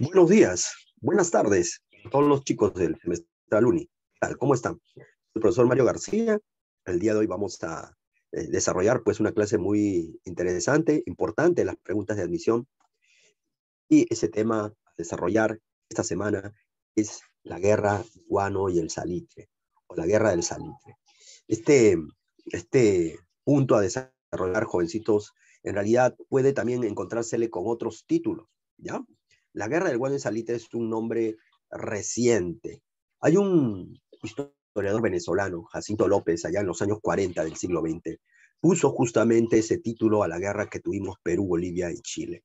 Buenos días, buenas tardes todos los chicos del semestre UNI. Tal, ¿Cómo están? El profesor Mario García. El día de hoy vamos a eh, desarrollar pues una clase muy interesante, importante, las preguntas de admisión. Y ese tema a desarrollar esta semana es la guerra guano y el salitre, o la guerra del salitre. Este, este punto a desarrollar, jovencitos, en realidad puede también encontrársele con otros títulos, ¿ya? La guerra del Guano y Salitre es un nombre reciente. Hay un historiador venezolano, Jacinto López, allá en los años 40 del siglo XX, puso justamente ese título a la guerra que tuvimos Perú, Bolivia y Chile.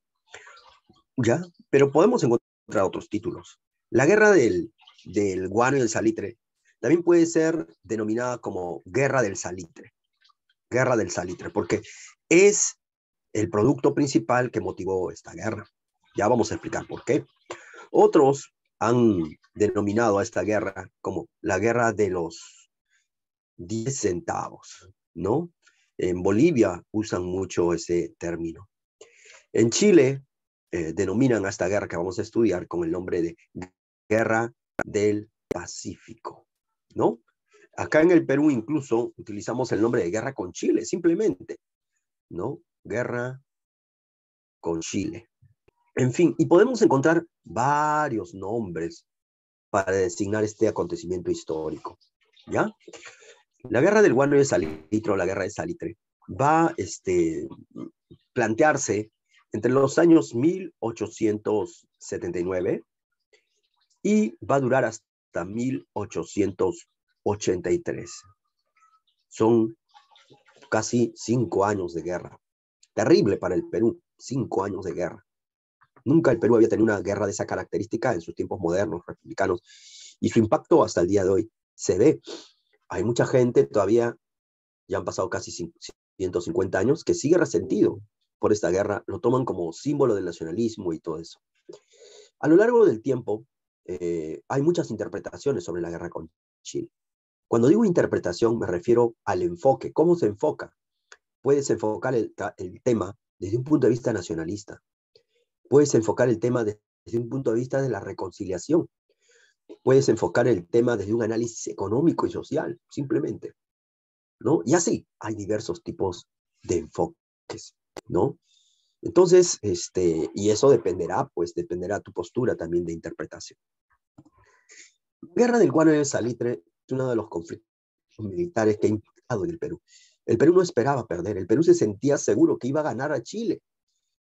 ¿Ya? Pero podemos encontrar otros títulos. La guerra del, guano y el salitre también puede ser denominada como guerra del salitre. Guerra del salitre, porque es el producto principal que motivó esta guerra. Ya vamos a explicar por qué. Otros han denominado a esta guerra como la guerra de los diez centavos, ¿no? En Bolivia usan mucho ese término. En Chile eh, denominan a esta guerra que vamos a estudiar con el nombre de Guerra del Pacífico, ¿no? Acá en el Perú incluso utilizamos el nombre de guerra con Chile, simplemente, ¿no? Guerra con Chile. En fin, y podemos encontrar varios nombres para designar este acontecimiento histórico. ¿Ya? La guerra del guano de Salitro, la guerra de Salitre, va a este, plantearse entre los años 1879 y va a durar hasta 1883. Son casi cinco años de guerra. Terrible para el Perú, cinco años de guerra. Nunca el Perú había tenido una guerra de esa característica en sus tiempos modernos, republicanos, y su impacto hasta el día de hoy se ve. Hay mucha gente todavía, ya han pasado casi 150 años, que sigue resentido por esta guerra, lo toman como símbolo del nacionalismo y todo eso. A lo largo del tiempo, eh, hay muchas interpretaciones sobre la guerra con Chile. Cuando digo interpretación, me refiero al enfoque, cómo se enfoca. Puedes enfocar el tema desde un punto de vista nacionalista, Puedes enfocar el tema desde un punto de vista de la reconciliación. Puedes enfocar el tema desde un análisis económico y social, simplemente. ¿No? Y así hay diversos tipos de enfoques, ¿no? Entonces, este, y eso dependerá, pues dependerá tu postura también de interpretación. guerra del Guano el Salitre es uno de los conflictos militares que ha implicado en el Perú. El Perú no esperaba perder, el Perú se sentía seguro que iba a ganar a Chile.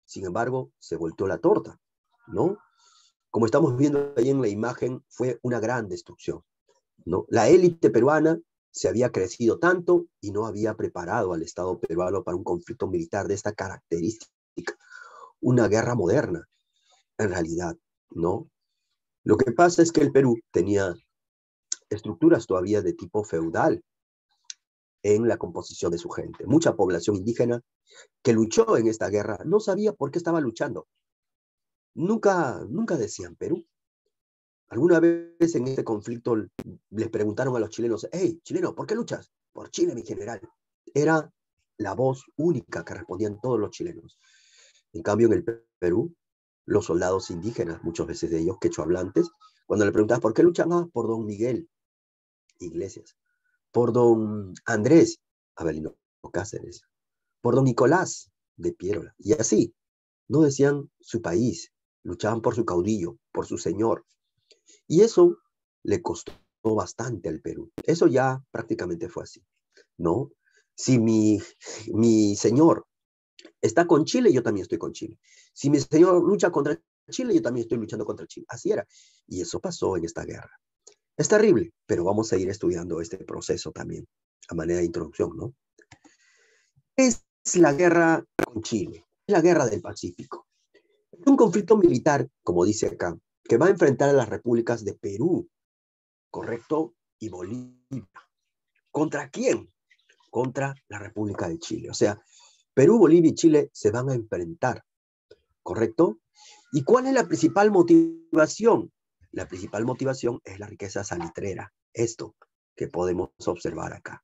Sin embargo, se volteó la torta, ¿no? Como estamos viendo ahí en la imagen, fue una gran destrucción, ¿no? La élite peruana se había crecido tanto y no había preparado al Estado peruano para un conflicto militar de esta característica, una guerra moderna, en realidad, ¿no? Lo que pasa es que el Perú tenía estructuras todavía de tipo feudal, en la composición de su gente. Mucha población indígena que luchó en esta guerra no sabía por qué estaba luchando. Nunca, nunca decían Perú. Alguna vez en este conflicto les preguntaron a los chilenos, hey, chileno, ¿por qué luchas? Por Chile, mi general. Era la voz única que respondían todos los chilenos. En cambio, en el Perú, los soldados indígenas, muchas veces de ellos quechua hablantes, cuando le preguntaban por qué luchan ah, por Don Miguel Iglesias por don Andrés Abelino Cáceres, por don Nicolás de Piérola. Y así, no decían su país, luchaban por su caudillo, por su señor. Y eso le costó bastante al Perú. Eso ya prácticamente fue así, ¿no? Si mi, mi señor está con Chile, yo también estoy con Chile. Si mi señor lucha contra Chile, yo también estoy luchando contra Chile. Así era. Y eso pasó en esta guerra. Es terrible, pero vamos a ir estudiando este proceso también a manera de introducción, ¿no? Es la guerra con Chile, es la guerra del Pacífico. Es un conflicto militar, como dice acá, que va a enfrentar a las repúblicas de Perú, correcto, y Bolivia. ¿Contra quién? Contra la República de Chile. O sea, Perú, Bolivia y Chile se van a enfrentar, ¿correcto? ¿Y cuál es la principal motivación? La principal motivación es la riqueza salitrera. Esto que podemos observar acá.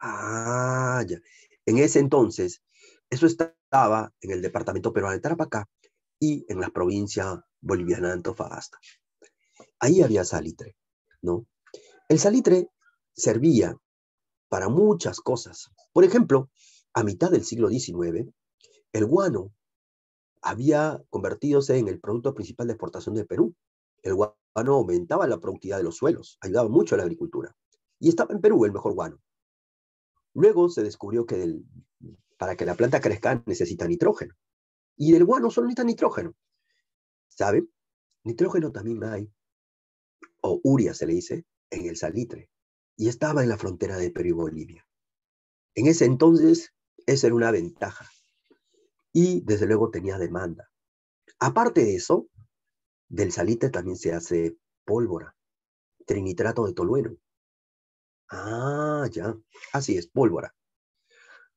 Ah, ya. En ese entonces, eso estaba en el departamento peruano de Tarapacá y en la provincia boliviana de Antofagasta. Ahí había salitre, ¿no? El salitre servía para muchas cosas. Por ejemplo, a mitad del siglo XIX, el guano había convertidose en el producto principal de exportación de Perú. El guano aumentaba la productividad de los suelos, ayudaba mucho a la agricultura. Y estaba en Perú el mejor guano. Luego se descubrió que para que la planta crezca necesita nitrógeno. Y el guano solo necesita nitrógeno. sabe Nitrógeno también hay, o uria se le dice, en el salitre. Y estaba en la frontera de Perú y Bolivia. En ese entonces, esa era una ventaja. Y desde luego tenía demanda. Aparte de eso, del salite también se hace pólvora, trinitrato de tolueno. Ah, ya, así es, pólvora.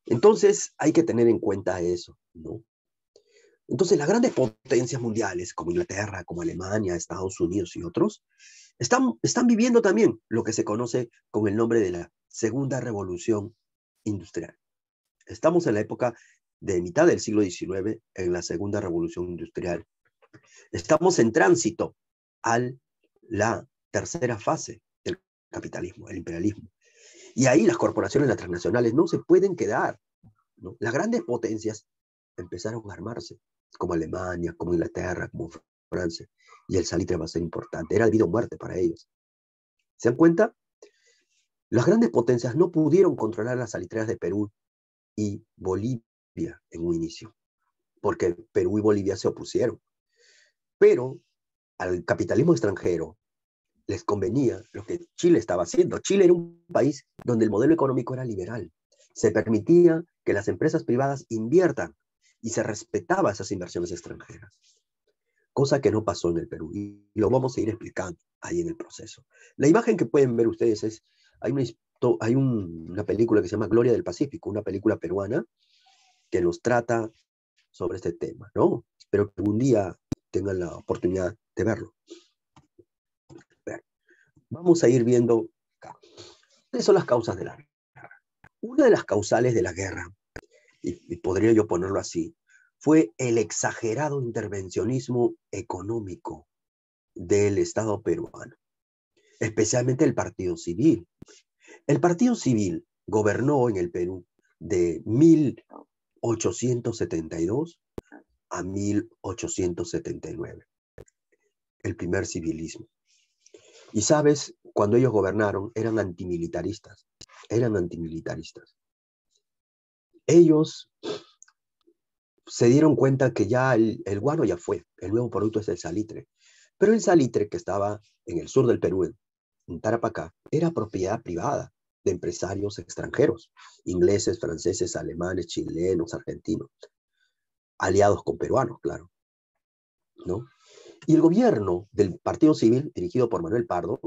Entonces hay que tener en cuenta eso, ¿no? Entonces las grandes potencias mundiales como Inglaterra, como Alemania, Estados Unidos y otros, están, están viviendo también lo que se conoce con el nombre de la segunda revolución industrial. Estamos en la época de mitad del siglo XIX, en la segunda revolución industrial, Estamos en tránsito a la tercera fase del capitalismo, el imperialismo. Y ahí las corporaciones, las transnacionales, no se pueden quedar. Las grandes potencias empezaron a armarse, como Alemania, como Inglaterra, como Francia, y el salitre va a ser importante. Era vida o muerte para ellos. ¿Se dan cuenta? Las grandes potencias no pudieron controlar las salitreras de Perú y Bolivia en un inicio, porque Perú y Bolivia se opusieron. Pero al capitalismo extranjero les convenía lo que Chile estaba haciendo. Chile era un país donde el modelo económico era liberal. Se permitía que las empresas privadas inviertan y se respetaba esas inversiones extranjeras, cosa que no pasó en el Perú y lo vamos a ir explicando ahí en el proceso. La imagen que pueden ver ustedes es, hay una, película que se llama Gloria del Pacífico, una película peruana que nos trata sobre este tema, ¿no? Espero que un día tengan la oportunidad de verlo. Vamos a ir viendo acá. ¿Cuáles son las causas de la guerra? Una de las causales de la guerra, y, y podría yo ponerlo así, fue el exagerado intervencionismo económico del Estado peruano, especialmente el Partido Civil. El Partido Civil gobernó en el Perú de 1872 a 1879, el primer civilismo. Y sabes, cuando ellos gobernaron, eran antimilitaristas, eran antimilitaristas. Ellos se dieron cuenta que ya el, guano ya fue, el nuevo producto es el salitre. Pero el salitre que estaba en el sur del Perú, en Tarapacá, era propiedad privada de empresarios extranjeros, ingleses, franceses, alemanes, chilenos, argentinos aliados con peruanos, claro. ¿no? Y el gobierno del Partido Civil, dirigido por Manuel Pardo,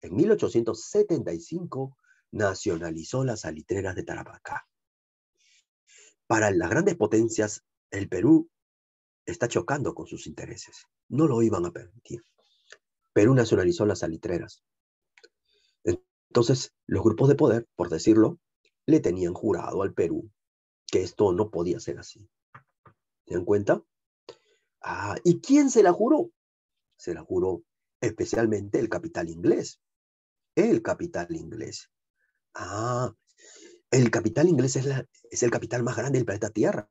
en 1875 nacionalizó las salitreras de Tarapacá. Para las grandes potencias, el Perú está chocando con sus intereses. No lo iban a permitir. Perú nacionalizó las salitreras. Entonces, los grupos de poder, por decirlo, le tenían jurado al Perú que esto no podía ser así. ¿Te dan cuenta? Ah, ¿y quién se la juró? Se la juró especialmente el capital inglés. El capital inglés. Ah, el capital inglés es, la, es el capital más grande del planeta Tierra.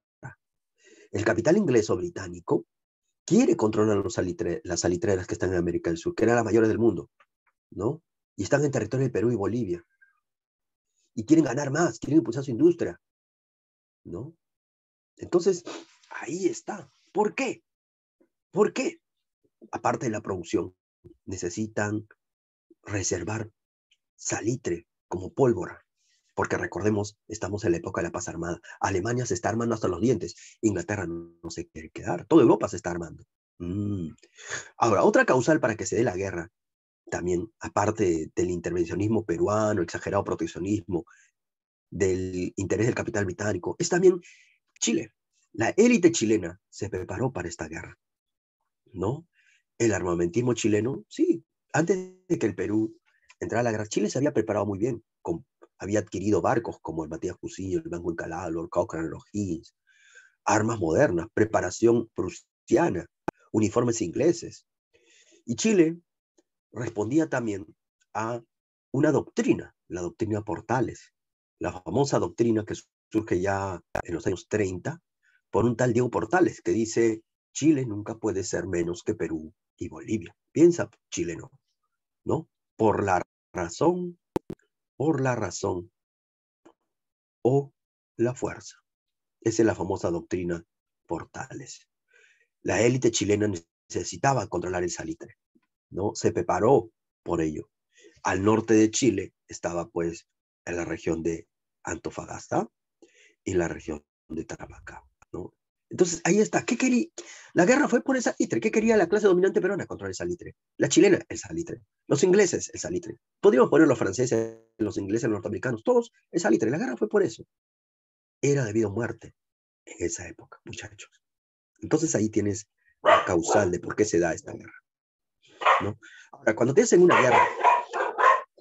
El capital inglés o británico quiere controlar los las salitreras que están en América del Sur, que eran las mayores del mundo, ¿no? Y están en territorio de Perú y Bolivia. Y quieren ganar más, quieren impulsar su industria, ¿no? Entonces, Ahí está. ¿Por qué? ¿Por qué? Aparte de la producción, necesitan reservar salitre como pólvora. Porque recordemos, estamos en la época de la paz armada. Alemania se está armando hasta los dientes. Inglaterra no se quiere quedar. Toda Europa se está armando. Mm. Ahora, otra causal para que se dé la guerra, también aparte del intervencionismo peruano, exagerado proteccionismo, del interés del capital británico, es también Chile. La élite chilena se preparó para esta guerra, ¿no? El armamentismo chileno, sí, antes de que el Perú entrara a la guerra, Chile se había preparado muy bien, había adquirido barcos como el Matías Cusillo, el Banco calado el Lord los Higgins, armas modernas, preparación prusiana, uniformes ingleses. Y Chile respondía también a una doctrina, la doctrina Portales, la famosa doctrina que surge ya en los años 30, por un tal Diego Portales que dice, Chile nunca puede ser menos que Perú y Bolivia. Piensa, chileno, ¿no? Por la razón, por la razón o la fuerza. Esa es la famosa doctrina Portales. La élite chilena necesitaba controlar el salitre, ¿no? Se preparó por ello. Al norte de Chile estaba pues en la región de Antofagasta y la región de Tarapacá. Entonces, ahí está. ¿Qué quería? La guerra fue por esa salitre. ¿Qué quería la clase dominante peruana contra el salitre? La chilena, el salitre. Los ingleses, el salitre. Podríamos poner los franceses, los ingleses, los norteamericanos, todos el salitre. La guerra fue por eso. Era debido a muerte en esa época, muchachos. Entonces ahí tienes la causal de por qué se da esta guerra. ¿no? Ahora, cuando te hacen una guerra,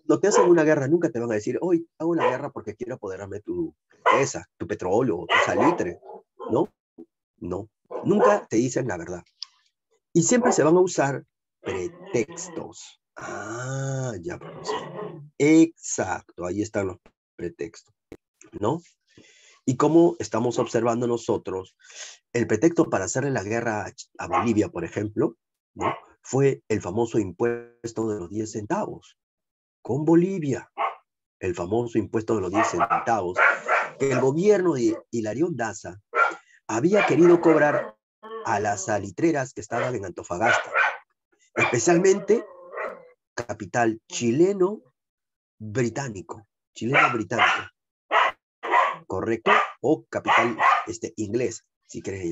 no te hacen una guerra, nunca te van a decir, hoy hago una guerra porque quiero apoderarme tu esa, tu petróleo, tu salitre, ¿no? No, nunca te dicen la verdad. Y siempre se van a usar pretextos. Ah, ya, profesor. Exacto, ahí están los pretextos, ¿no? Y como estamos observando nosotros, el pretexto para hacerle la guerra a Bolivia, por ejemplo, ¿no? fue el famoso impuesto de los 10 centavos con Bolivia, el famoso impuesto de los 10 centavos, que el gobierno de Hilarión Daza había querido cobrar a las salitreras que estaban en Antofagasta, especialmente capital chileno británico, chileno británico, correcto, o capital este, inglés, si quieres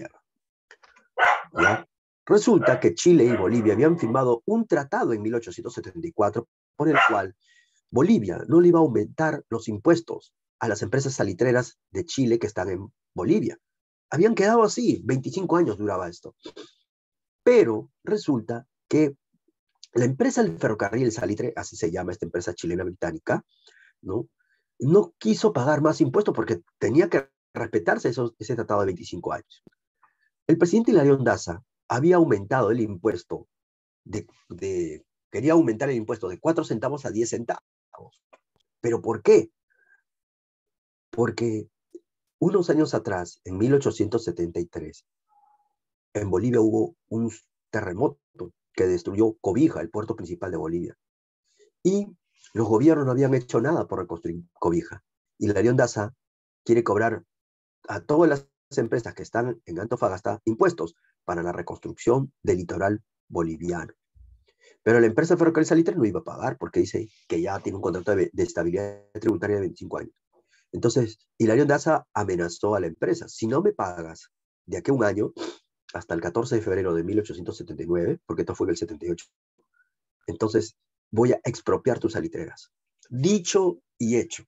llamar. Resulta que Chile y Bolivia habían firmado un tratado en 1874 por el cual Bolivia no le iba a aumentar los impuestos a las empresas salitreras de Chile que están en Bolivia habían quedado así, 25 años duraba esto. Pero resulta que la empresa del ferrocarril Salitre, así se llama esta empresa chilena británica, ¿no? no quiso pagar más impuestos porque tenía que respetarse ese tratado de 25 años. El presidente Hilarión Daza había aumentado el impuesto, quería aumentar el impuesto de 4 centavos a 10 centavos. ¿Pero por qué? Porque unos años atrás, en 1873, en Bolivia hubo un terremoto que destruyó Cobija, el puerto principal de Bolivia. Y los gobiernos no habían hecho nada por reconstruir Cobija. Y la Daza quiere cobrar a todas las empresas que están en Antofagasta impuestos para la reconstrucción del litoral boliviano. Pero la empresa Ferrocarril Salitre no iba a pagar porque dice que ya tiene un contrato de estabilidad tributaria de 25 años. Entonces, Hilario Daza amenazó a la empresa, si no me pagas de aquí un año, hasta el 14 de febrero de 1879, porque esto fue en el 78, entonces voy a expropiar tus alitreras. Dicho y hecho,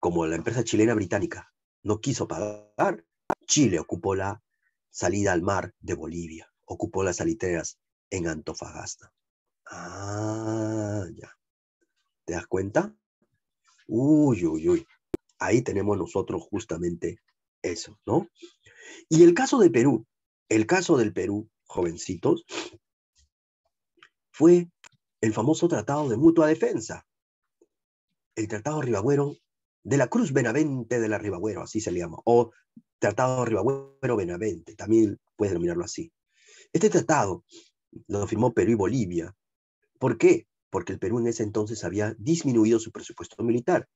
como la empresa chilena británica no quiso pagar, Chile ocupó la salida al mar de Bolivia, ocupó las alitreras en Antofagasta. Ah, ya. ¿Te das cuenta? Uy, uy, uy. Ahí tenemos nosotros justamente eso, ¿no? Y el caso de Perú, el caso del Perú, jovencitos, fue el famoso Tratado de Mutua Defensa, el Tratado Ribagüero de la Cruz Benavente de la Ribagüero, así se le llama, o Tratado Ribagüero Benavente, también puedes denominarlo así. Este tratado lo firmó Perú y Bolivia. ¿Por qué? porque el Perú en ese entonces había disminuido su presupuesto militar.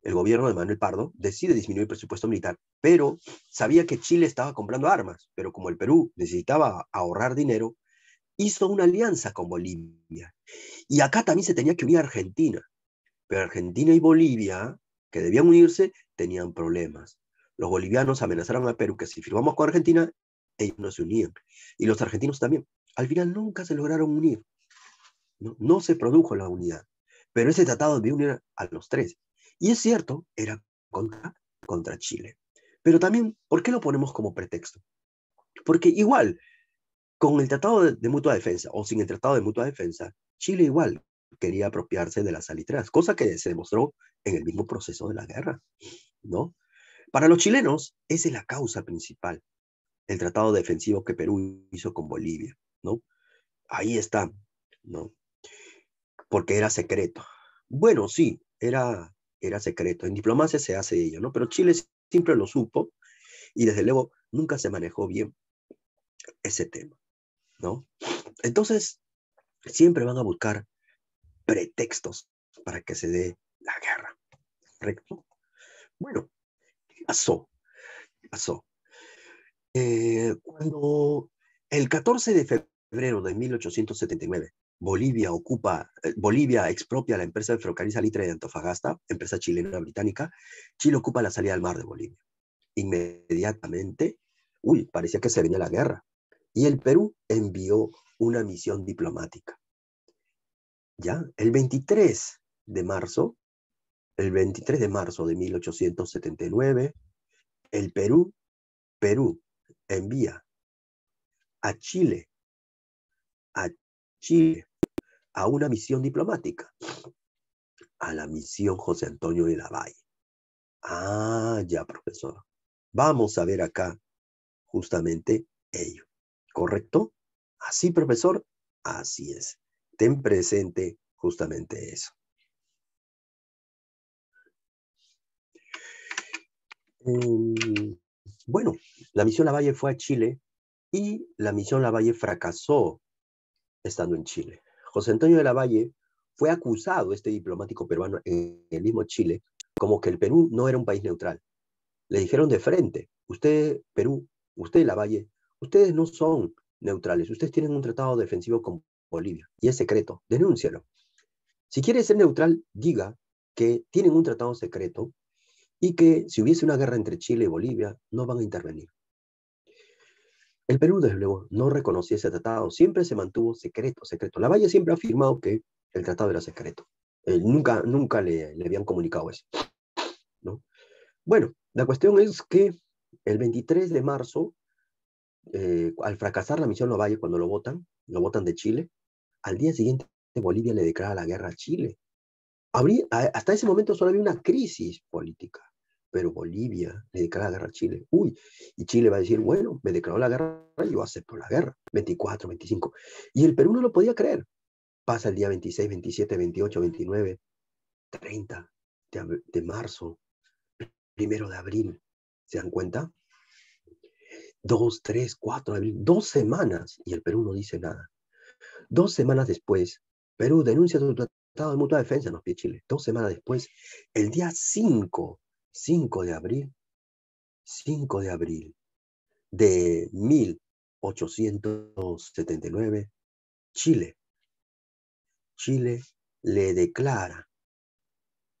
El gobierno de Manuel Pardo decide disminuir el presupuesto militar, pero sabía que Chile estaba comprando armas, pero como el Perú necesitaba ahorrar dinero, hizo una alianza con Bolivia. Y acá también se tenía que unir Argentina, pero Argentina y Bolivia, que debían unirse, tenían problemas. Los bolivianos amenazaron a Perú que si firmamos con Argentina, ellos no se unían. Y los argentinos también. Al final nunca se lograron unir. No, se produjo la unidad, pero ese tratado de unir a los tres. Y es cierto, era contra, contra Chile. Pero también, ¿por qué lo ponemos como pretexto? Porque igual, con el Tratado de, Mutua Defensa o sin el Tratado de Mutua Defensa, Chile igual quería apropiarse de las salitreras, cosa que se demostró en el mismo proceso de la guerra, ¿no? Para los chilenos, esa es la causa principal, el tratado defensivo que Perú hizo con Bolivia, ¿no? Ahí está, ¿no? porque era secreto. Bueno, sí, era, era secreto. En diplomacia se hace ello, ¿no? Pero Chile siempre lo supo y desde luego nunca se manejó bien ese tema, ¿no? Entonces, siempre van a buscar pretextos para que se dé la guerra, ¿correcto? Bueno, ¿qué pasó? ¿Qué pasó? Eh, cuando el 14 de febrero de 1879 Bolivia ocupa, eh, Bolivia expropia la empresa de ferrocarril salitre de Antofagasta, empresa chilena británica, Chile ocupa la salida al mar de Bolivia. Inmediatamente, uy, parecía que se venía la guerra. Y el Perú envió una misión diplomática. Ya, el 23 de marzo, el 23 de marzo de 1879, el Perú, Perú envía a Chile, a Chile a una misión diplomática, a la misión José Antonio de la Valle. Ah, ya, profesor. Vamos a ver acá justamente ello. ¿Correcto? Así, profesor. Así es. Ten presente justamente eso. Mm, bueno, la misión Lavalle fue a Chile y la misión Lavalle fracasó estando en Chile. José Antonio de la Valle fue acusado, este diplomático peruano, en el mismo Chile, como que el Perú no era un país neutral. Le dijeron de frente, usted, Perú, usted, la Valle, ustedes no son neutrales, ustedes tienen un tratado defensivo con Bolivia y es secreto, denúncialo. Si quiere ser neutral, diga que tienen un tratado secreto y que si hubiese una guerra entre Chile y Bolivia, no van a intervenir. El Perú, desde luego, no reconoció ese tratado, siempre se mantuvo secreto, secreto. La Valle siempre ha afirmado que el tratado era secreto. nunca nunca le, habían comunicado eso. ¿no? Bueno, la cuestión es que el 23 de marzo, eh, al fracasar la misión Valle cuando lo votan, lo votan de Chile, al día siguiente Bolivia le declara la guerra a Chile. hasta ese momento solo había una crisis política pero Bolivia le declara la guerra a Chile. Uy, y Chile va a decir, bueno, me declaró la guerra, yo acepto la guerra. 24, 25. Y el Perú no lo podía creer. Pasa el día 26, 27, 28, 29, 30 de, marzo, primero de abril. ¿Se dan cuenta? Dos, tres, cuatro de abril, dos semanas, y el Perú no dice nada. Dos semanas después, Perú denuncia su tratado de mutua defensa, pies de Chile. Dos semanas después, el día 5 5 de abril, 5 de abril de 1879, Chile, Chile le declara,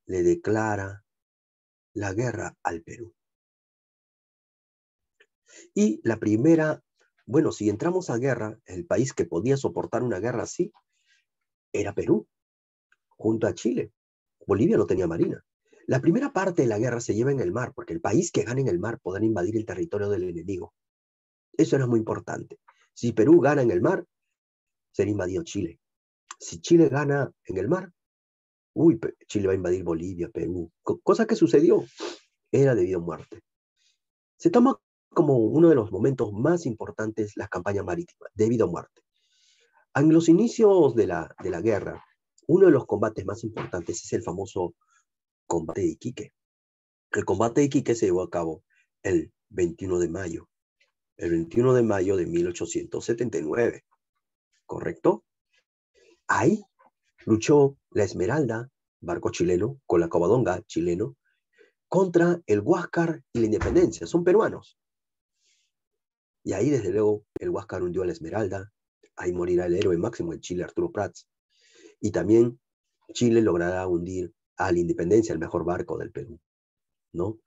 le declara la guerra al Perú. Y la primera, bueno, si entramos a guerra, el país que podía soportar una guerra así era Perú, junto a Chile. Bolivia no tenía marina. La primera parte de la guerra se lleva en el mar, porque el país que gane en el mar podrá invadir el territorio del enemigo. Eso era muy importante. Si Perú gana en el mar, será invadido Chile. Si Chile gana en el mar, uy, Chile va a invadir Bolivia, Perú. cosa que sucedió, era debido a muerte. Se toma como uno de los momentos más importantes las campañas marítimas, debido a muerte. En los inicios de de la guerra, uno de los combates más importantes es el famoso combate de Iquique. El combate de Iquique se llevó a cabo el 21 de mayo, el 21 de mayo de 1879, ¿correcto? Ahí luchó la Esmeralda, barco chileno, con la Covadonga chileno, contra el Huáscar y la Independencia, son peruanos. Y ahí, desde luego, el Huáscar hundió a la Esmeralda, ahí morirá el héroe máximo en Chile, Arturo Prats. Y también Chile logrará hundir a la independencia, el mejor barco del Perú, ¿no?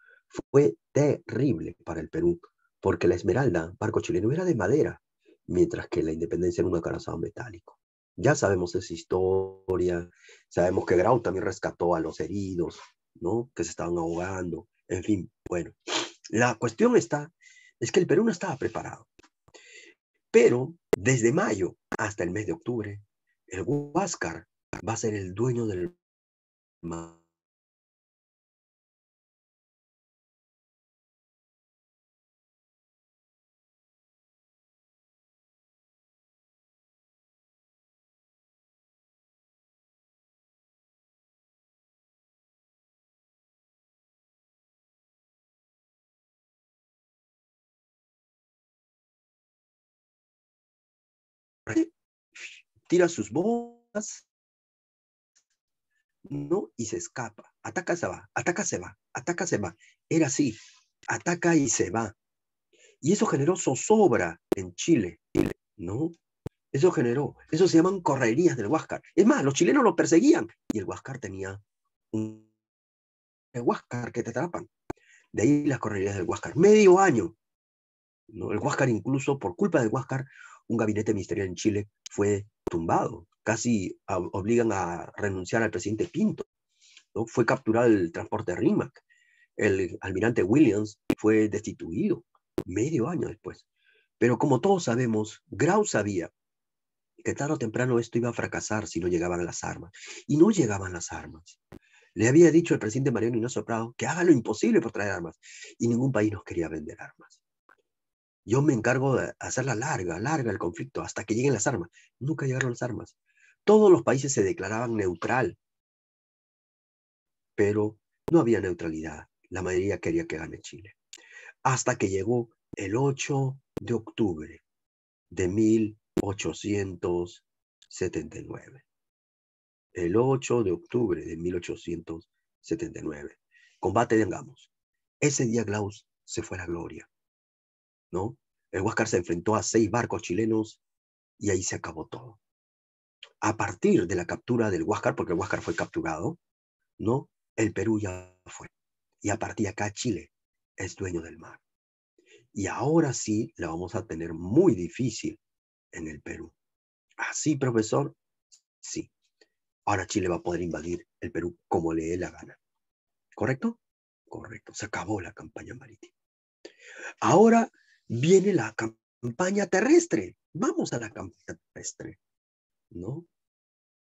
Fue terrible para el Perú, porque la Esmeralda, barco chileno, era de madera, mientras que la independencia era un acorazado metálico. Ya sabemos esa historia, sabemos que Grau también rescató a los heridos, ¿no? Que se estaban ahogando, en fin, bueno. La cuestión está, es que el Perú no estaba preparado. Pero desde mayo hasta el mes de octubre, el Huáscar va a ser el dueño del tira sus botas ¿no? Y se escapa. Ataca, se va, ataca, se va, ataca, se va. Era así, ataca y se va. Y eso generó zozobra en Chile, ¿no? Eso generó, eso se llaman correrías del Huáscar. Es más, los chilenos lo perseguían y el Huáscar tenía un el Huáscar que te atrapan. De ahí las correrías del Huáscar. Medio año. ¿no? El Huáscar incluso, por culpa del Huáscar, un gabinete ministerial en Chile fue tumbado casi obligan a renunciar al presidente Pinto. Fue capturado el transporte Rimac. El almirante Williams fue destituido medio año después. Pero como todos sabemos, Grau sabía que tarde o temprano esto iba a fracasar si no llegaban las armas. Y no llegaban las armas. Le había dicho el presidente Mariano Inés Prado que haga lo imposible por traer armas. Y ningún país nos quería vender armas. Yo me encargo de hacer la larga, larga el conflicto, hasta que lleguen las armas. Nunca llegaron las armas todos los países se declaraban neutral, pero no había neutralidad. La mayoría quería que gane Chile. Hasta que llegó el 8 de octubre de 1879. El 8 de octubre de 1879. Combate de Angamos. Ese día Glaus se fue a la gloria. ¿No? El Huáscar se enfrentó a seis barcos chilenos y ahí se acabó todo a partir de la captura del Huáscar, porque el Huáscar fue capturado, ¿no? El Perú ya fue. Y a partir de acá Chile es dueño del mar. Y ahora sí la vamos a tener muy difícil en el Perú. Así, ¿Ah, profesor, sí. Ahora Chile va a poder invadir el Perú como le dé la gana. ¿Correcto? Correcto. Se acabó la campaña marítima. Ahora viene la campaña terrestre. Vamos a la campaña terrestre. ¿No?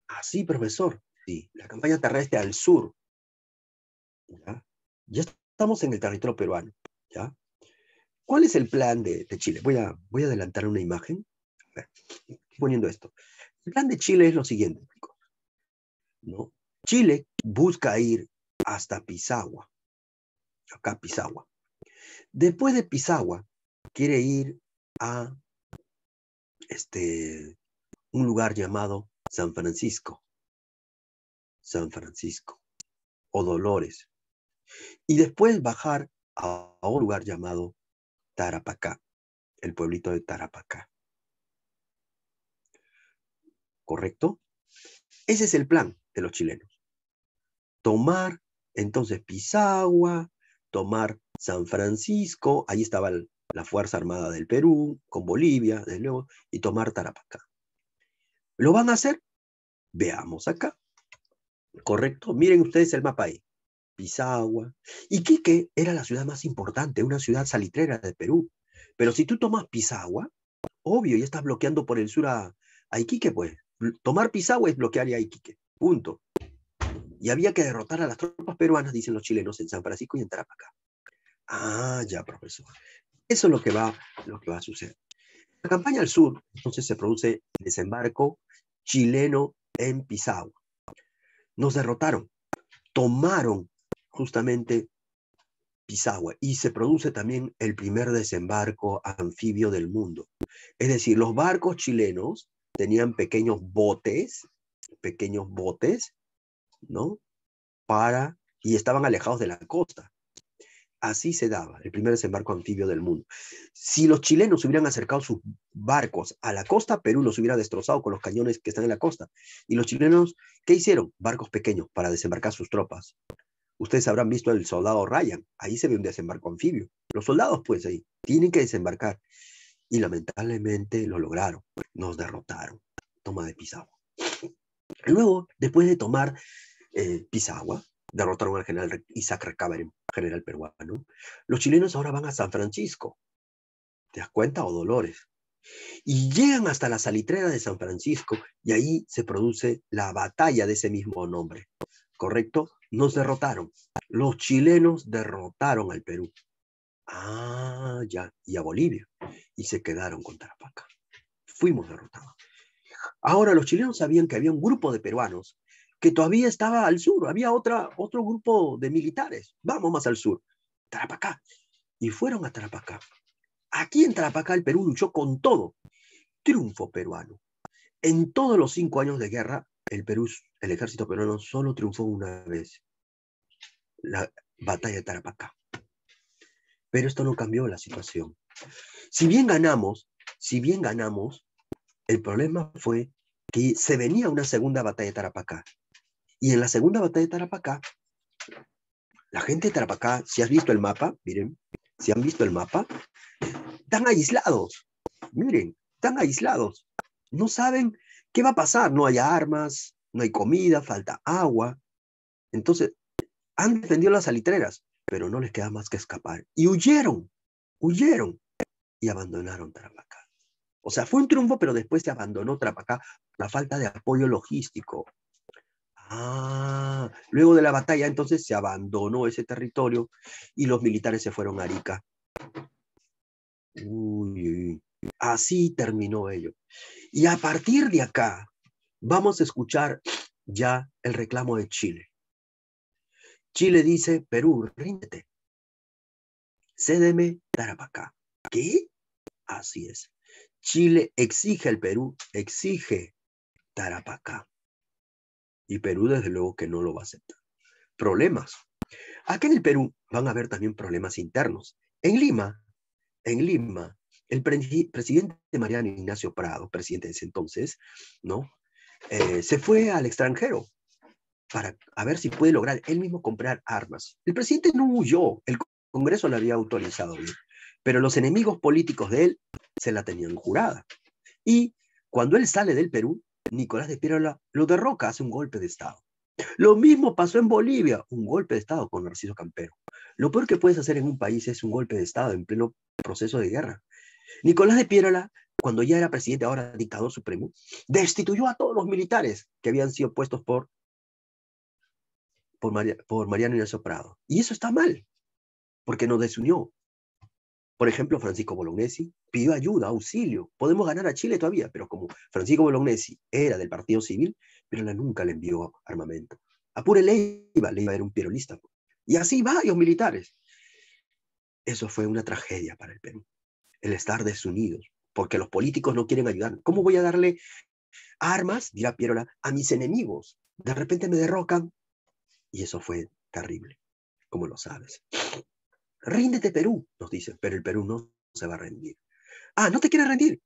Así, ah, profesor. Sí, la campaña terrestre al sur. ¿ya? estamos en el territorio peruano. ¿ya? ¿Cuál es el plan de, Chile? Voy a, voy a adelantar una imagen. poniendo esto. El plan de Chile es lo siguiente. ¿no? Chile busca ir hasta Pisagua. Acá Pisagua. Después de Pisagua, quiere ir a este, un lugar llamado San Francisco, San Francisco, o Dolores, y después bajar a, un lugar llamado Tarapacá, el pueblito de Tarapacá. ¿Correcto? Ese es el plan de los chilenos. Tomar entonces Pisagua, tomar San Francisco, ahí estaba la Fuerza Armada del Perú, con Bolivia, desde luego, y tomar Tarapacá. ¿Lo van a hacer? Veamos acá. ¿Correcto? Miren ustedes el mapa ahí. Pisagua. Iquique era la ciudad más importante, una ciudad salitrera de Perú. Pero si tú tomas Pisagua, obvio, ya estás bloqueando por el sur a, Iquique, pues. Tomar Pisagua es bloquear a Iquique. Punto. Y había que derrotar a las tropas peruanas, dicen los chilenos, en San Francisco y en acá. Ah, ya, profesor. Eso es lo que va, lo que va a suceder. La campaña al sur, entonces se produce el desembarco chileno en Pisagua. Nos derrotaron, tomaron justamente Pisagua y se produce también el primer desembarco anfibio del mundo. Es decir, los barcos chilenos tenían pequeños botes, pequeños botes, ¿no? Para, y estaban alejados de la costa. Así se daba el primer desembarco anfibio del mundo. Si los chilenos hubieran acercado sus barcos a la costa, Perú los hubiera destrozado con los cañones que están en la costa. Y los chilenos, ¿qué hicieron? Barcos pequeños para desembarcar sus tropas. Ustedes habrán visto el soldado Ryan, ahí se ve un desembarco anfibio. Los soldados, pues, ahí tienen que desembarcar. Y lamentablemente lo lograron, nos derrotaron. Toma de Pisagua. Luego, después de tomar eh, Pisagua, derrotaron al general Isaac Recabar, general peruano. Los chilenos ahora van a San Francisco, ¿te das cuenta? O Dolores. Y llegan hasta la salitrera de San Francisco y ahí se produce la batalla de ese mismo nombre, ¿correcto? Nos derrotaron. Los chilenos derrotaron al Perú. Ah, ya, y a Bolivia. Y se quedaron con Tarapacá. Fuimos derrotados. Ahora los chilenos sabían que había un grupo de peruanos que todavía estaba al sur, había otra, otro grupo de militares, vamos más al sur, Tarapacá. Y fueron a Tarapacá. Aquí en Tarapacá el Perú luchó con todo. Triunfo peruano. En todos los cinco años de guerra, el Perú, el ejército peruano solo triunfó una vez, la batalla de Tarapacá. Pero esto no cambió la situación. Si bien ganamos, si bien ganamos, el problema fue que se venía una segunda batalla de Tarapacá y en la segunda batalla de Tarapacá, la gente de Tarapacá, si has visto el mapa, miren, si han visto el mapa, están aislados, miren, están aislados. No saben qué va a pasar, no hay armas, no hay comida, falta agua. Entonces, han defendido las salitreras, pero no les queda más que escapar. Y huyeron, huyeron y abandonaron Tarapacá. O sea, fue un triunfo, pero después se abandonó Tarapacá por la falta de apoyo logístico, Ah, luego de la batalla entonces se abandonó ese territorio y los militares se fueron a Arica. Uy, así terminó ello. Y a partir de acá vamos a escuchar ya el reclamo de Chile. Chile dice, Perú, ríndete. Cédeme Tarapacá. ¿Qué? Así es. Chile exige al Perú, exige Tarapacá. Y Perú, desde luego, que no lo va a aceptar. Problemas. Aquí en el Perú van a haber también problemas internos. En Lima, en Lima, el presidente Mariano Ignacio Prado, presidente de ese entonces, ¿no? Eh, se fue al extranjero para a ver si puede lograr él mismo comprar armas. El presidente no huyó, el Congreso le había autorizado pero los enemigos políticos de él se la tenían jurada. Y cuando él sale del Perú, Nicolás de Pirola lo derroca, hace un golpe de Estado. Lo mismo pasó en Bolivia, un golpe de Estado con Narciso Campero. Lo peor que puedes hacer en un país es un golpe de Estado en pleno proceso de guerra. Nicolás de Pirola, cuando ya era presidente, ahora dictador supremo, destituyó a todos los militares que habían sido puestos por, por, Mariano Inés Prado. Y eso está mal, porque nos desunió, por ejemplo, Francisco Bolognesi pidió ayuda, auxilio. Podemos ganar a Chile todavía, pero como Francisco Bolognesi era del Partido Civil, Pirola nunca le envió armamento. Apure iba a dar un pirolista. Pues. Y así varios militares. Eso fue una tragedia para el Perú. El estar desunidos, porque los políticos no quieren ayudar. ¿Cómo voy a darle armas, dirá Pirola, a mis enemigos? De repente me derrocan. Y eso fue terrible, como lo sabes. Ríndete Perú, nos dicen, pero el Perú no se va a rendir. Ah, no te quieres rendir.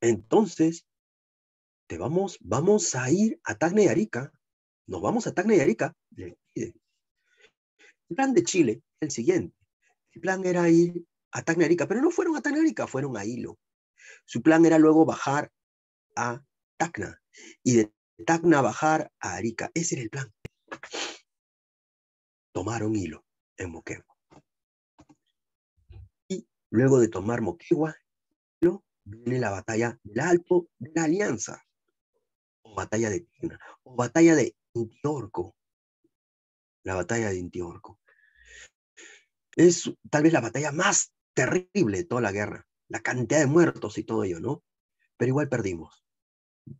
Entonces, te vamos, vamos a ir a Tacna y Arica. Nos vamos a Tacna y Arica. El plan de Chile, el siguiente. El plan era ir a Tacna y Arica, pero no fueron a Tacna y Arica, fueron a Hilo. Su plan era luego bajar a Tacna y de Tacna bajar a Arica. Ese era el plan. Tomaron Hilo en Moquegua. Luego de tomar Moquegua, viene la batalla del Alto de la Alianza, o batalla de Tina, o batalla de Intiorco. La batalla de Intiorco. Es tal vez la batalla más terrible de toda la guerra, la cantidad de muertos y todo ello, ¿no? Pero igual perdimos.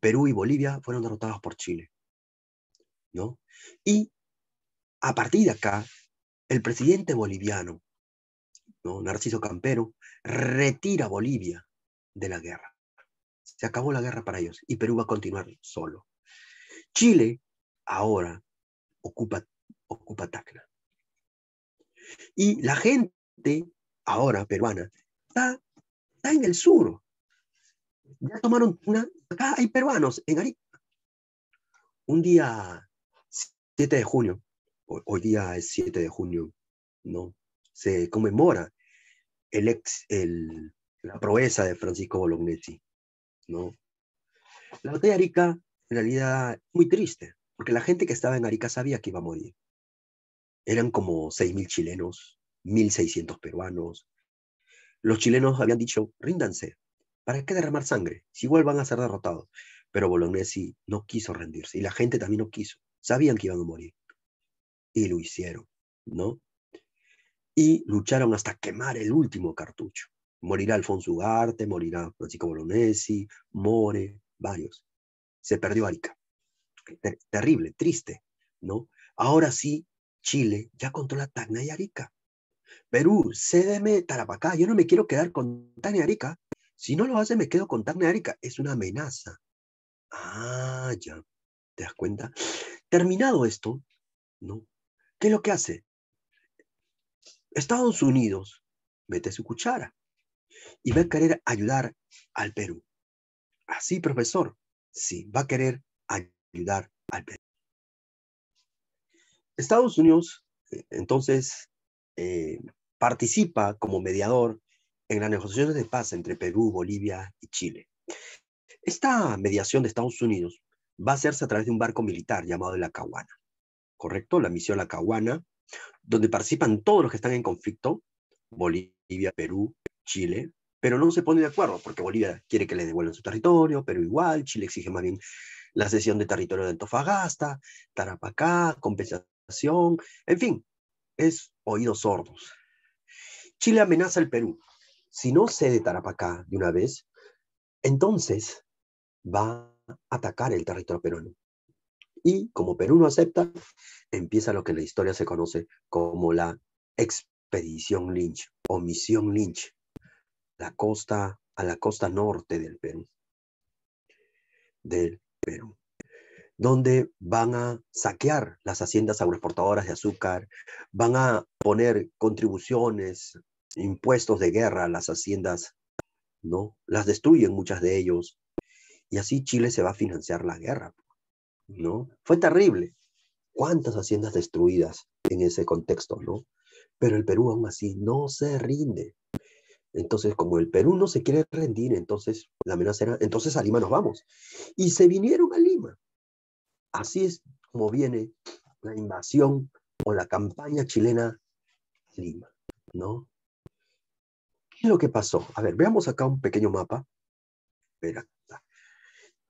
Perú y Bolivia fueron derrotados por Chile, ¿no? Y a partir de acá, el presidente boliviano, Narciso Campero, retira a Bolivia de la guerra. Se acabó la guerra para ellos y Perú va a continuar solo. Chile ahora ocupa, ocupa Tacna. Y la gente ahora peruana está, está en el sur. Ya tomaron una... Acá hay peruanos en Arica. Un día 7 de junio, hoy día es 7 de junio, ¿no? se conmemora el la proeza de Francisco Bolognesi, ¿no? La batalla de Arica, en realidad, muy triste, porque la gente que estaba en Arica sabía que iba a morir. Eran como 6.000 chilenos, 1.600 peruanos. Los chilenos habían dicho, ríndanse, ¿para qué derramar sangre? Si igual van a ser derrotados. Pero Bolognesi no quiso rendirse, y la gente también no quiso. Sabían que iban a morir. Y lo hicieron, ¿no? y lucharon hasta quemar el último cartucho. Morirá Alfonso Ugarte, morirá Francisco Bolonesi, More, varios. Se perdió Arica. terrible, triste, ¿no? Ahora sí, Chile ya controla Tacna y Arica. Perú, cédeme Tarapacá, yo no me quiero quedar con Tacna y Arica. Si no lo hace, me quedo con Tacna y Arica. Es una amenaza. Ah, ya. ¿Te das cuenta? Terminado esto, ¿no? ¿Qué es lo que hace? Estados Unidos, mete su cuchara y va a querer ayudar al Perú. Así, profesor, sí, va a querer ayudar al Perú. Estados Unidos, eh, entonces, eh, participa como mediador en las negociaciones de paz entre Perú, Bolivia y Chile. Esta mediación de Estados Unidos va a hacerse a través de un barco militar llamado la Acahuana. ¿Correcto? La misión la Acahuana donde participan todos los que están en conflicto, Bolivia, Perú, Chile, pero no se pone de acuerdo, porque Bolivia quiere que le devuelvan su territorio, pero igual, Chile exige más bien la cesión de territorio de Antofagasta, Tarapacá, compensación, en fin, es oídos sordos. Chile amenaza al Perú. Si no cede Tarapacá de una vez, entonces va a atacar el territorio peruano. Y como Perú no acepta, empieza lo que en la historia se conoce como la expedición Lynch o misión Lynch, la costa, a la costa norte del Perú, del Perú, donde van a saquear las haciendas agroexportadoras de azúcar, van a poner contribuciones, impuestos de guerra a las haciendas, ¿no? Las destruyen muchas de ellos. Y así Chile se va a financiar la guerra. ¿no? Fue terrible. ¿Cuántas haciendas destruidas en ese contexto, ¿no? Pero el Perú aún así no se rinde. Entonces, como el Perú no se quiere rendir, entonces la amenaza era, entonces a Lima nos vamos. Y se vinieron a Lima. Así es como viene la invasión o la campaña chilena a Lima, ¿no? ¿Qué es lo que pasó? A ver, veamos acá un pequeño mapa. Espera.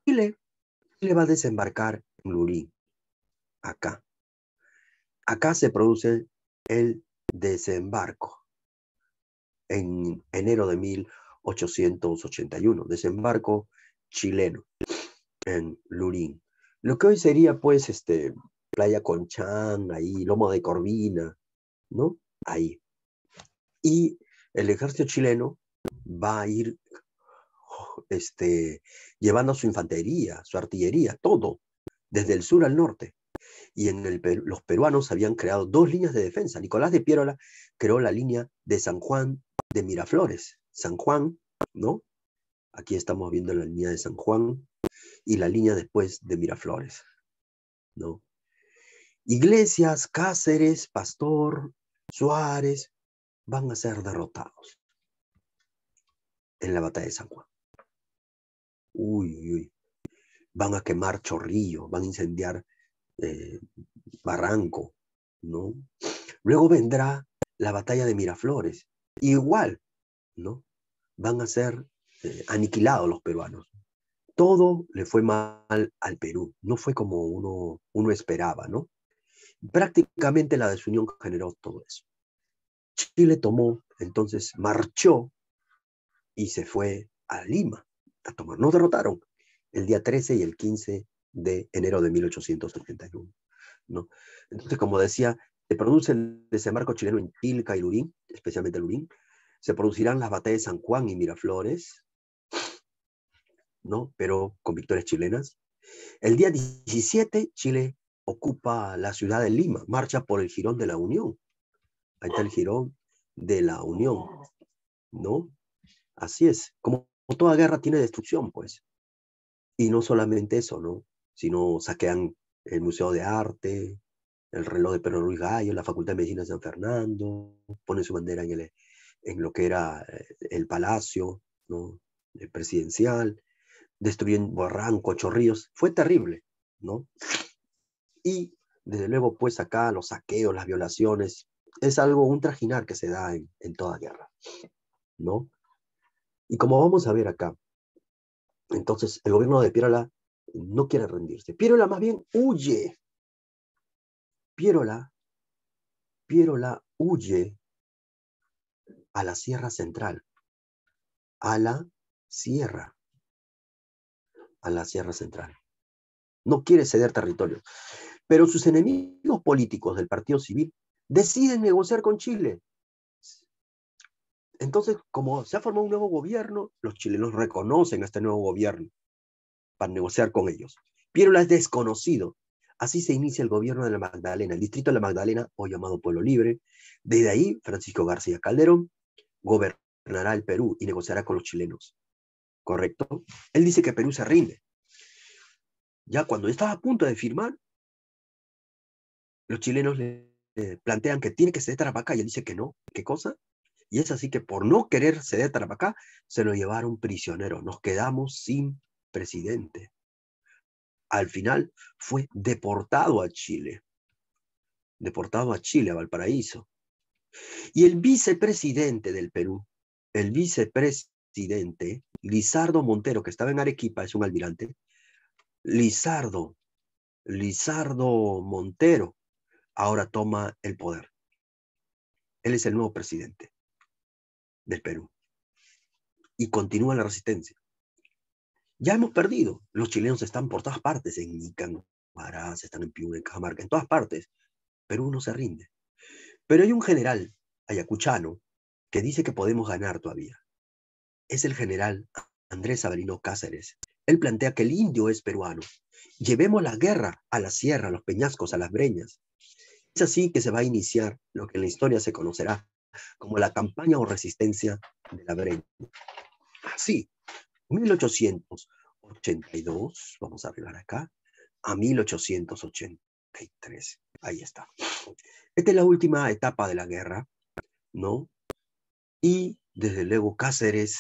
Chile, Chile va a desembarcar Lurín, acá. Acá se produce el desembarco en enero de 1881, desembarco chileno en Lurín. Lo que hoy sería pues este Playa Conchán, ahí Lomo de Corvina, ¿no? Ahí. Y el ejército chileno va a ir este, llevando su infantería, su artillería, todo desde el sur al norte. Y en los peruanos habían creado dos líneas de defensa. Nicolás de Piérola creó la línea de San Juan de Miraflores. San Juan, ¿no? Aquí estamos viendo la línea de San Juan y la línea después de Miraflores, ¿no? Iglesias, Cáceres, Pastor, Suárez van a ser derrotados en la batalla de San Juan. uy, uy van a quemar chorrillo, van a incendiar eh, barranco, ¿no? Luego vendrá la batalla de Miraflores, igual, ¿no? Van a ser eh, aniquilados los peruanos. Todo le fue mal al Perú, no fue como uno, uno esperaba, ¿no? Prácticamente la desunión generó todo eso. Chile tomó, entonces marchó y se fue a Lima a tomar. No derrotaron, el día 13 y el 15 de enero de 1871. ¿no? Entonces, como decía, se produce el desembarco chileno en Tilca y Lurín, especialmente Lurín, se producirán las batallas de San Juan y Miraflores, ¿no? pero con victorias chilenas. El día 17, Chile ocupa la ciudad de Lima, marcha por el Girón de la Unión. Ahí está el Girón de la Unión, ¿no? Así es. Como toda guerra tiene destrucción, pues. Y no solamente eso, ¿no? Sino saquean el Museo de Arte, el reloj de Pedro Luis Gallo, la Facultad de Medicina de San Fernando, ponen su bandera en, el, en lo que era eh, el palacio ¿no? el presidencial, destruyen Barranco, chorrillos. Fue terrible, ¿no? Y desde luego, pues acá los saqueos, las violaciones, es algo, un trajinar que se da en toda guerra, ¿no? Y como vamos a ver acá, entonces, el gobierno de Pierola no quiere rendirse. Pierola más bien huye. Pierola, Pierola huye a la Sierra Central, a la Sierra, a la Sierra Central. No quiere ceder territorio, Pero sus enemigos políticos del Partido Civil deciden negociar con Chile. Entonces, como se ha formado un nuevo gobierno, los chilenos reconocen a este nuevo gobierno para negociar con ellos. Piérola es desconocido. Así se inicia el gobierno de la Magdalena, el distrito de la Magdalena, o llamado Pueblo Libre. Desde ahí, Francisco García Calderón gobernará el Perú y negociará con los chilenos. ¿Correcto? Él dice que Perú se rinde. Ya cuando estaba a punto de firmar, los chilenos le plantean que tiene que ser vaca y él dice que no. ¿Qué cosa? Y es así que por no querer ceder Tarapacá, se lo llevaron prisionero. Nos quedamos sin presidente. Al final fue deportado a Chile. Deportado a Chile, a Valparaíso. Y el vicepresidente del Perú, el vicepresidente Lizardo Montero, que estaba en Arequipa, es un almirante, Lizardo, Lizardo Montero, ahora toma el poder. Él es el nuevo presidente del Perú. Y continúa la resistencia. Ya hemos perdido. Los chilenos están por todas partes, en se están en Piura, en Cajamarca, en todas partes. Perú no se rinde. Pero hay un general ayacuchano que dice que podemos ganar todavía. Es el general Andrés Avelino Cáceres. Él plantea que el indio es peruano. Llevemos la guerra a la sierra, a los peñascos, a las breñas. Es así que se va a iniciar lo que en la historia se conocerá como la campaña o resistencia de la Breña. Así, ah, 1882, vamos a arribar acá, a 1883. Ahí está. Esta es la última etapa de la guerra, ¿no? Y desde luego Cáceres,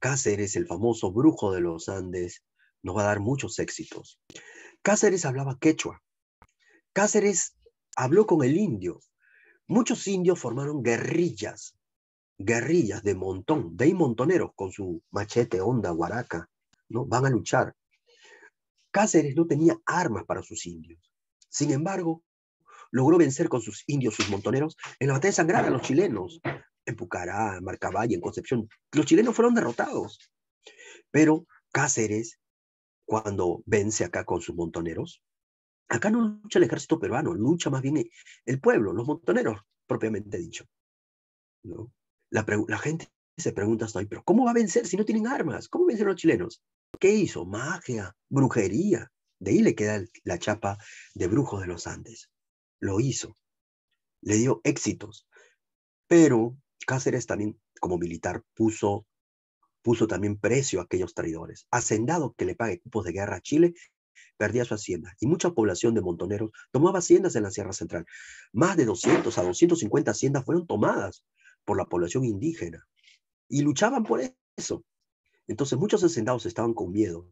Cáceres, el famoso brujo de los Andes, nos va a dar muchos éxitos. Cáceres hablaba quechua. Cáceres habló con el indio, Muchos indios formaron guerrillas, guerrillas de montón, de montoneros con su machete, onda, guaraca, ¿no? Van a luchar. Cáceres no tenía armas para sus indios. Sin embargo, logró vencer con sus indios, sus montoneros, en la batalla sangrada a los chilenos, en Pucará, en Marcaballa, en Concepción. Los chilenos fueron derrotados. Pero Cáceres, cuando vence acá con sus montoneros, Acá no lucha el ejército peruano, lucha más bien el pueblo, los montoneros, propiamente dicho. La, gente se pregunta hasta hoy, pero ¿cómo va a vencer si no tienen armas? ¿Cómo vencen los chilenos? ¿Qué hizo? Magia, brujería. De ahí le queda la chapa de brujo de los Andes. Lo hizo. Le dio éxitos. Pero Cáceres también, como militar, puso, puso también precio a aquellos traidores. Hacendado que le pague equipos de guerra a Chile perdía su hacienda y mucha población de montoneros tomaba haciendas en la Sierra Central. Más de 200 a 250 haciendas fueron tomadas por la población indígena y luchaban por eso. Entonces muchos hacendados estaban con miedo.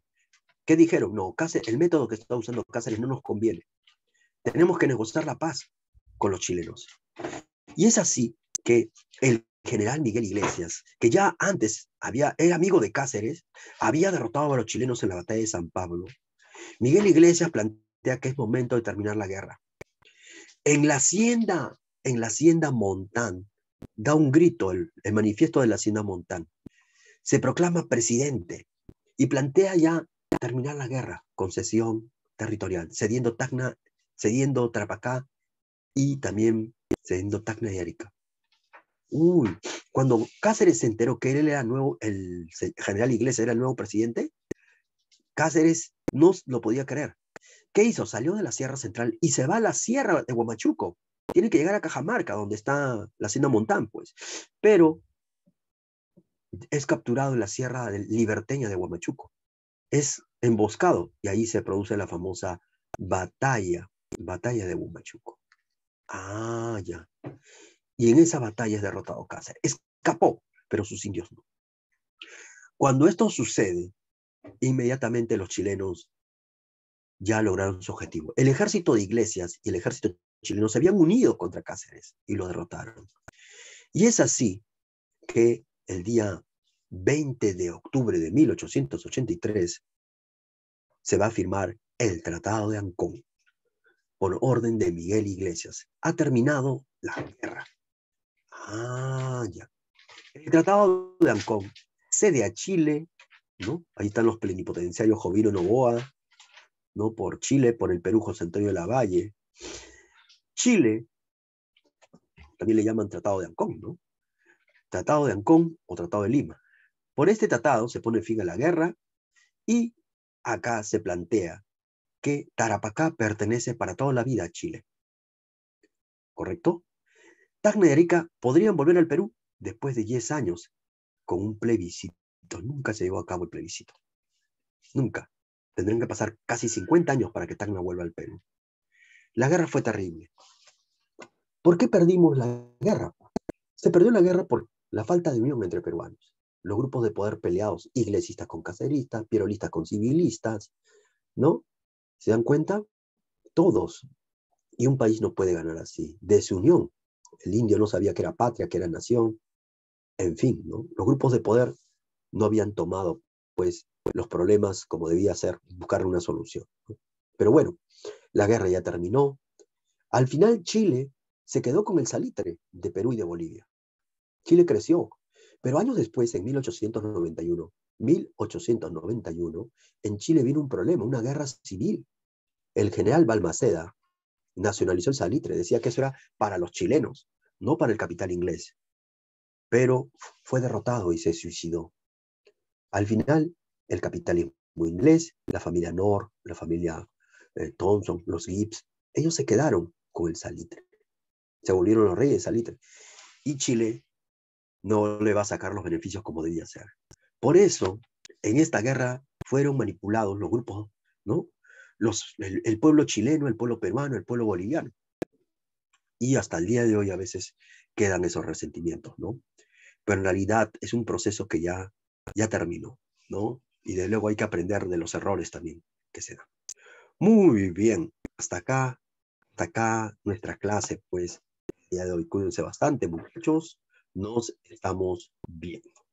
¿Qué dijeron? No, el método que está usando Cáceres no nos conviene. Tenemos que negociar la paz con los chilenos. Y es así que el general Miguel Iglesias, que ya antes había, era amigo de Cáceres, había derrotado a los chilenos en la batalla de San Pablo, Miguel Iglesias plantea que es momento de terminar la guerra. En la hacienda, en la hacienda Montán, da un grito el, manifiesto de la hacienda Montán. Se proclama presidente y plantea ya terminar la guerra, concesión territorial, cediendo Tacna, cediendo Trapacá y también cediendo Tacna y Arica. Uy, cuando Cáceres se enteró que él era nuevo, el general Iglesias era el nuevo presidente, Cáceres no lo podía creer. ¿Qué hizo? Salió de la Sierra Central y se va a la Sierra de Huamachuco. Tiene que llegar a Cajamarca, donde está la hacienda Montán, pues. Pero es capturado en la Sierra Liberteña de Huamachuco. Es emboscado y ahí se produce la famosa batalla, batalla de Huamachuco. Ah, ya. Y en esa batalla es derrotado Cáceres. Escapó, pero sus indios no. Cuando esto sucede, Inmediatamente los chilenos ya lograron su objetivo. El ejército de Iglesias y el ejército chileno se habían unido contra Cáceres y lo derrotaron. Y es así que el día 20 de octubre de 1883 se va a firmar el Tratado de Ancón por orden de Miguel Iglesias. Ha terminado la guerra. Ah, ya. El Tratado de Ancón cede a Chile Ahí están los plenipotenciarios Jovino Novoa, ¿no? Por Chile, por el Perú, José Antonio Lavalle. Chile, también le llaman Tratado de Ancón, ¿no? Tratado de Ancón o Tratado de Lima. Por este tratado se pone fin a la guerra y acá se plantea que Tarapacá pertenece para toda la vida a Chile. ¿Correcto? Tacna y Arica podrían volver al Perú después de 10 años con un plebiscito nunca se llevó a cabo el plebiscito. Nunca. Tendrían que pasar casi 50 años para que Tacna vuelva al Perú. La guerra fue terrible. ¿Por qué perdimos la guerra? Se perdió la guerra por la falta de unión entre peruanos. Los grupos de poder peleados, iglesistas con caceristas, pierolistas con civilistas, ¿no? ¿Se dan cuenta? Todos. Y un país no puede ganar así. Desunión. El indio no sabía que era patria, que era nación. En fin, ¿no? Los grupos de poder no habían tomado pues los problemas como debía ser, buscar una solución. Pero bueno, la guerra ya terminó. Al final Chile se quedó con el salitre de Perú y de Bolivia. Chile creció, pero años después, en 1891, 1891, en Chile vino un problema, una guerra civil. El general Balmaceda nacionalizó el salitre, decía que eso era para los chilenos, no para el capital inglés. Pero fue derrotado y se suicidó. Al final, el capitalismo inglés, la familia North, la familia eh, Thompson, los Gibbs, ellos se quedaron con el salitre. Se volvieron los reyes del salitre. Y Chile no le va a sacar los beneficios como debía ser. Por eso, en esta guerra fueron manipulados los grupos, ¿no? Los, el pueblo chileno, el pueblo peruano, el pueblo boliviano. Y hasta el día de hoy a veces quedan esos resentimientos, ¿no? Pero en realidad es un proceso que ya ya terminó, ¿no? Y de luego hay que aprender de los errores también que se dan. Muy bien, hasta acá, hasta acá nuestra clase, pues, ya de hoy cuídense bastante, muchachos, nos estamos viendo.